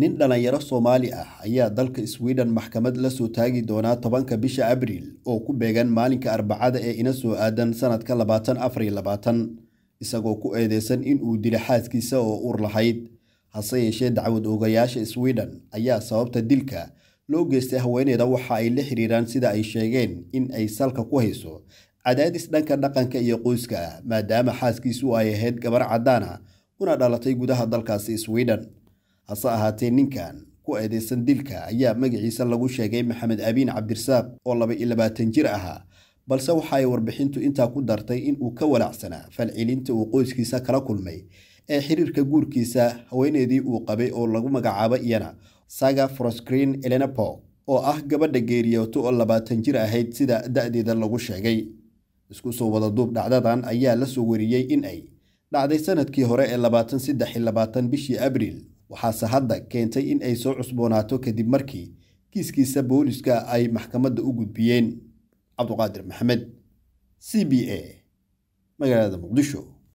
nin dhallinyaro Soomaali ah ayaa dalka Sweden maxkamad la soo taagi doonaa tobanka bisha Abriil oo ku beegan maalinka Arbacada ee ina soo aadan sanadka labaatan afar iyo labaatan isagoo ku eedeysan in uu dilo xaaskiisa oo uur lahayd hase yeeshee dacwad ogayaasha Sweden ayaa sababta dilka loo geystay haweeneeda waxa ay la xiriiraan sida ay sheegeen in ay salka ku hayso cadaadis dhanka dhaqanka iyo qoyska ah maadaama xaaskiisu ay ahayd gabar caddaan ah una dhalatay gudaha dalkaasi Sweden hase ahaatee ninkan ku eedeysan dilka ayaa magiciisa lagu sheegay maxamed abiin cabdirasaaq oo laba iyo labaatan jir ahaa balse waxa ay warbixintu intaa ku dartay in uu ka walaacsanaa falcilinta uu qoyskiisa kala kulmay ee xiriirka guurkiisa haweeneedii uu qabay oo lagu magacaabo iyana saga frosgreen elenapo oo ah gabadha geeriyooto oo labaatan jir ahayd sida da-deeda lagu sheegay isku soo wadaduub dhacdadan ayaa la soo wariyey in ay dhacday sanadkii hore ee labaatan saddex iyo labaatan bishii abriil waxaase hadda keentay in ay soo cusboonaato kadib markii kiiskiisa booliska ay maxkamadda u gudbiyeen cabduqaadir maxamed c b a magaalada muqdisho